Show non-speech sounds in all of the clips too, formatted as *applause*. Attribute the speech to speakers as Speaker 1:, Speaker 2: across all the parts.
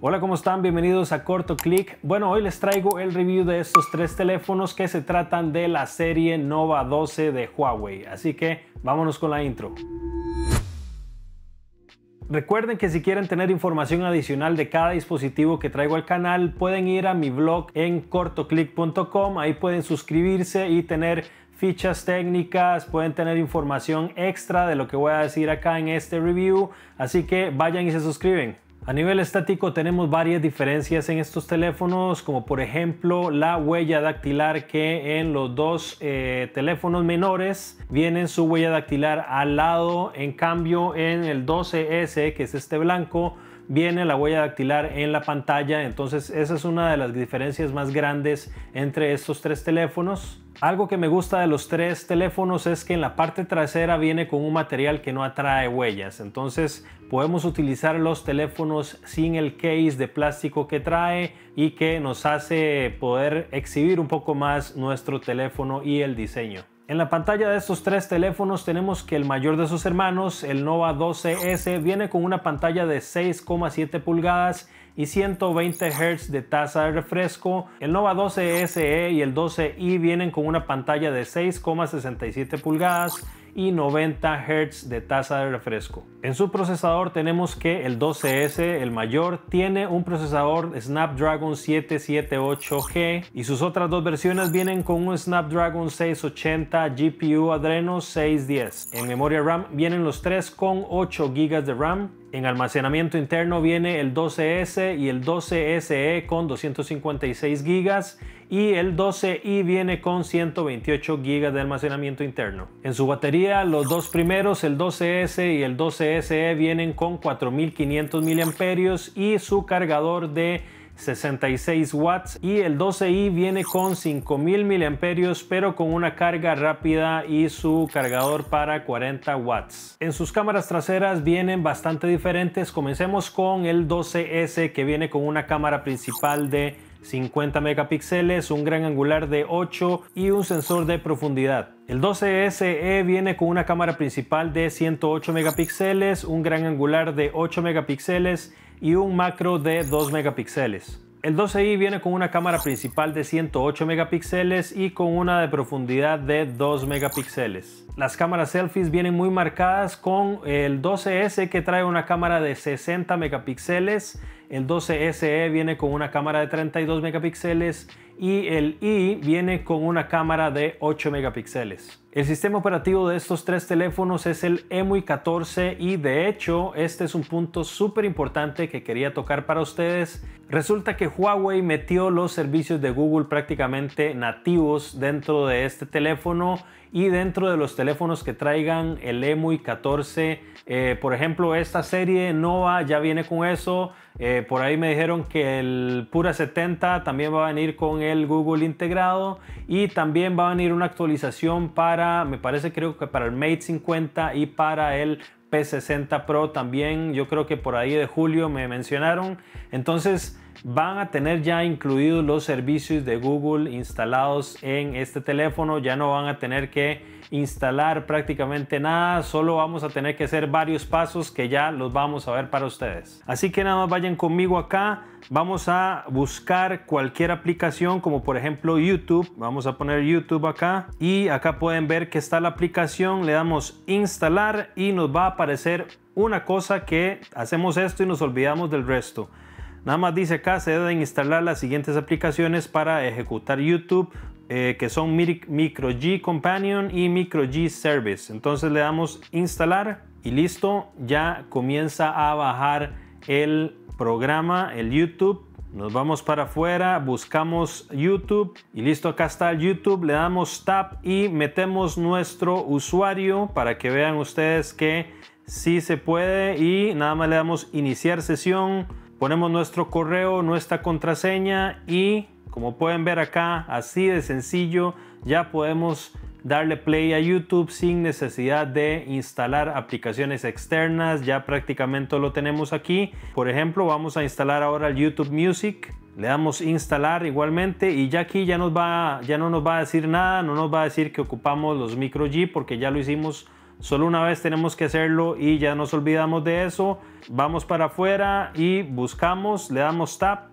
Speaker 1: Hola, ¿cómo están? Bienvenidos a Corto Click. Bueno, hoy les traigo el review de estos tres teléfonos que se tratan de la serie Nova 12 de Huawei. Así que vámonos con la intro. Recuerden que si quieren tener información adicional de cada dispositivo que traigo al canal, pueden ir a mi blog en cortoclick.com, ahí pueden suscribirse y tener fichas técnicas, pueden tener información extra de lo que voy a decir acá en este review, así que vayan y se suscriben. A nivel estático tenemos varias diferencias en estos teléfonos, como por ejemplo la huella dactilar que en los dos eh, teléfonos menores vienen su huella dactilar al lado, en cambio en el 12S que es este blanco viene la huella dactilar en la pantalla. Entonces esa es una de las diferencias más grandes entre estos tres teléfonos. Algo que me gusta de los tres teléfonos es que en la parte trasera viene con un material que no atrae huellas, entonces podemos utilizar los teléfonos sin el case de plástico que trae y que nos hace poder exhibir un poco más nuestro teléfono y el diseño. En la pantalla de estos tres teléfonos tenemos que el mayor de sus hermanos, el Nova 12S, viene con una pantalla de 6,7 pulgadas y 120 Hz de tasa de refresco. El Nova 12 SE y el 12i vienen con una pantalla de 6,67 pulgadas y 90 Hz de tasa de refresco. En su procesador tenemos que el 12S, el mayor, tiene un procesador Snapdragon 778G y sus otras dos versiones vienen con un Snapdragon 680 GPU Adreno 610. En memoria RAM vienen los tres con 8 GB de RAM en almacenamiento interno viene el 12S y el 12SE e con 256 GB y el 12i viene con 128 GB de almacenamiento interno. En su batería, los dos primeros, el 12S y el 12SE, e, vienen con 4500 mAh y su cargador de 66 watts y el 12i viene con 5000 miliamperios pero con una carga rápida y su cargador para 40 watts. En sus cámaras traseras vienen bastante diferentes, comencemos con el 12S que viene con una cámara principal de 50 megapíxeles, un gran angular de 8 y un sensor de profundidad. El 12 SE e viene con una cámara principal de 108 megapíxeles, un gran angular de 8 megapíxeles y un macro de 2 megapíxeles. El 12i viene con una cámara principal de 108 megapíxeles y con una de profundidad de 2 megapíxeles. Las cámaras selfies vienen muy marcadas con el 12S que trae una cámara de 60 megapíxeles, el 12SE viene con una cámara de 32 megapíxeles y el i viene con una cámara de 8 megapíxeles. El sistema operativo de estos tres teléfonos es el EMUI 14 y de hecho este es un punto súper importante que quería tocar para ustedes. Resulta que Huawei metió los servicios de Google prácticamente nativos dentro de este teléfono y dentro de los teléfonos que traigan el EMUI 14. Eh, por ejemplo, esta serie Nova ya viene con eso. Eh, por ahí me dijeron que el Pura 70 también va a venir con el Google integrado y también va a venir una actualización para me parece, creo que para el Mate 50 y para el P60 Pro también. Yo creo que por ahí de julio me mencionaron. Entonces, van a tener ya incluidos los servicios de Google instalados en este teléfono, ya no van a tener que instalar prácticamente nada, solo vamos a tener que hacer varios pasos que ya los vamos a ver para ustedes. Así que nada más vayan conmigo acá, vamos a buscar cualquier aplicación como por ejemplo YouTube, vamos a poner YouTube acá y acá pueden ver que está la aplicación, le damos instalar y nos va a aparecer una cosa que hacemos esto y nos olvidamos del resto. Nada más dice acá, se deben instalar las siguientes aplicaciones para ejecutar YouTube, eh, que son Micro G Companion y Micro G Service. Entonces le damos instalar y listo, ya comienza a bajar el programa, el YouTube. Nos vamos para afuera, buscamos YouTube y listo, acá está el YouTube, le damos tap y metemos nuestro usuario para que vean ustedes que sí se puede y nada más le damos iniciar sesión Ponemos nuestro correo, nuestra contraseña y como pueden ver acá, así de sencillo, ya podemos darle play a YouTube sin necesidad de instalar aplicaciones externas. Ya prácticamente lo tenemos aquí. Por ejemplo, vamos a instalar ahora el YouTube Music. Le damos instalar igualmente y ya aquí ya, nos va, ya no nos va a decir nada, no nos va a decir que ocupamos los micro G porque ya lo hicimos Solo una vez tenemos que hacerlo y ya nos olvidamos de eso. Vamos para afuera y buscamos, le damos tap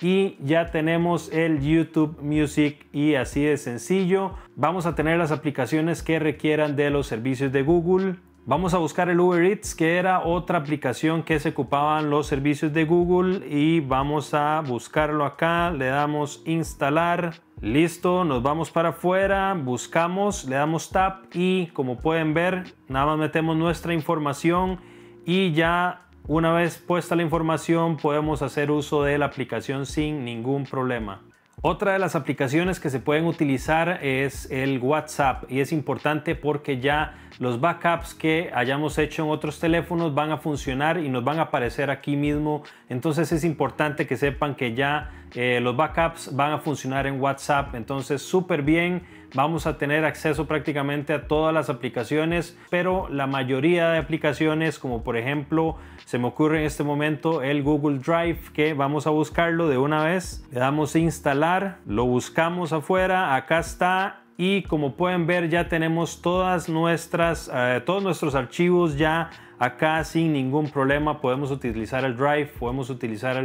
Speaker 1: y ya tenemos el YouTube Music y así de sencillo. Vamos a tener las aplicaciones que requieran de los servicios de Google. Vamos a buscar el Uber Eats, que era otra aplicación que se ocupaban los servicios de Google y vamos a buscarlo acá. Le damos instalar Listo, nos vamos para afuera, buscamos, le damos tap y como pueden ver, nada más metemos nuestra información y ya una vez puesta la información podemos hacer uso de la aplicación sin ningún problema. Otra de las aplicaciones que se pueden utilizar es el WhatsApp y es importante porque ya los backups que hayamos hecho en otros teléfonos van a funcionar y nos van a aparecer aquí mismo. Entonces es importante que sepan que ya eh, los backups van a funcionar en WhatsApp. Entonces súper bien Vamos a tener acceso prácticamente a todas las aplicaciones, pero la mayoría de aplicaciones, como por ejemplo, se me ocurre en este momento el Google Drive, que vamos a buscarlo de una vez. Le damos instalar, lo buscamos afuera, acá está y como pueden ver ya tenemos todas nuestras, eh, todos nuestros archivos ya acá sin ningún problema. Podemos utilizar el Drive, podemos utilizar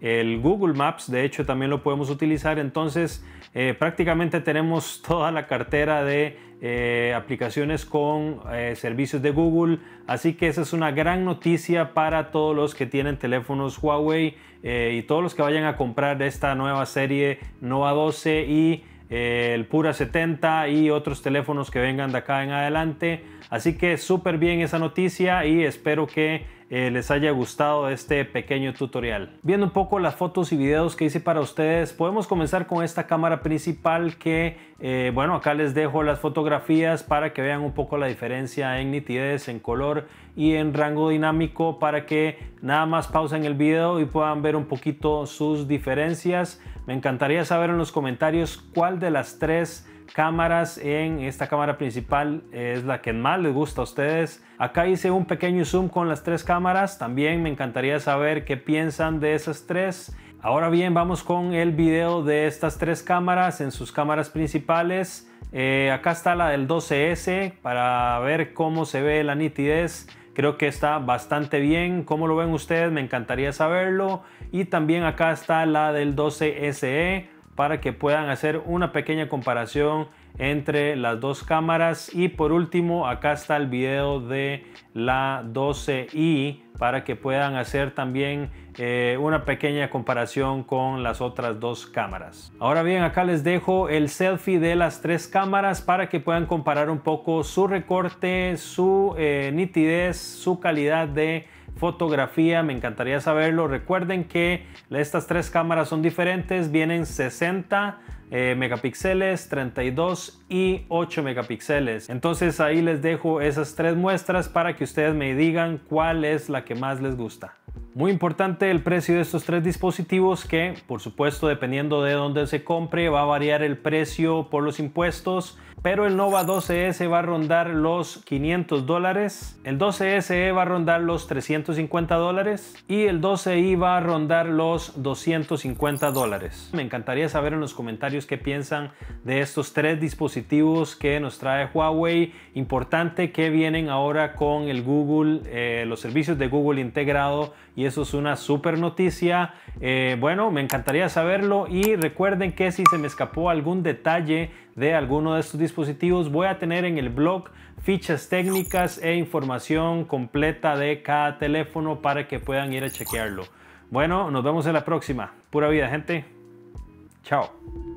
Speaker 1: el, Google Maps, de hecho también lo podemos utilizar. Entonces eh, prácticamente tenemos *laughs* toda la cartera de eh, aplicaciones con servicios de Google. Así que esa es una gran noticia para todos los que tienen teléfonos Huawei y todos los que vayan a comprar esta nueva serie Nova 12 y el Pura 70 y otros teléfonos que vengan de acá en adelante. Así que súper bien esa noticia y espero que eh, les haya gustado este pequeño tutorial. Viendo un poco las fotos y videos que hice para ustedes, podemos comenzar con esta cámara principal que, eh, bueno, acá les dejo las fotografías para que vean un poco la diferencia en nitidez, en color y en rango dinámico para que nada más pausen el video y puedan ver un poquito sus diferencias. Me encantaría saber en los comentarios cuál de las tres cámaras en esta cámara principal es la que más les gusta a ustedes. Acá hice un pequeño zoom con las tres cámaras. También me encantaría saber qué piensan de esas tres. Ahora bien, vamos con el video de estas tres cámaras en sus cámaras principales. Eh, acá está la del 12S para ver cómo se ve la nitidez. Creo que está bastante bien. como lo ven ustedes? Me encantaría saberlo. Y también acá está la del 12SE para que puedan hacer una pequeña comparación entre las dos cámaras y por último acá está el video de la 12i para que puedan hacer también eh, una pequeña comparación con las otras dos cámaras ahora bien acá les dejo el selfie de las tres cámaras para que puedan comparar un poco su recorte su eh, nitidez su calidad de fotografía, me encantaría saberlo. Recuerden que estas tres cámaras son diferentes, vienen 60 eh, megapíxeles, 32 y 8 megapíxeles. Entonces ahí les dejo esas tres muestras para que ustedes me digan cuál es la que más les gusta. Muy importante el precio de estos tres dispositivos que, por supuesto, dependiendo de dónde se compre, va a variar el precio por los impuestos, pero el Nova 12S va a rondar los 500 dólares, el 12SE e va a rondar los 350 dólares y el 12i va a rondar los 250 dólares. Me encantaría saber en los comentarios qué piensan de estos tres dispositivos que nos trae Huawei. Importante que vienen ahora con el Google, eh, los servicios de Google integrado y eso es una super noticia. Eh, bueno, me encantaría saberlo y recuerden que si se me escapó algún detalle de alguno de estos dispositivos, voy a tener en el blog fichas técnicas e información completa de cada teléfono para que puedan ir a chequearlo. Bueno, nos vemos en la próxima. Pura vida, gente. Chao.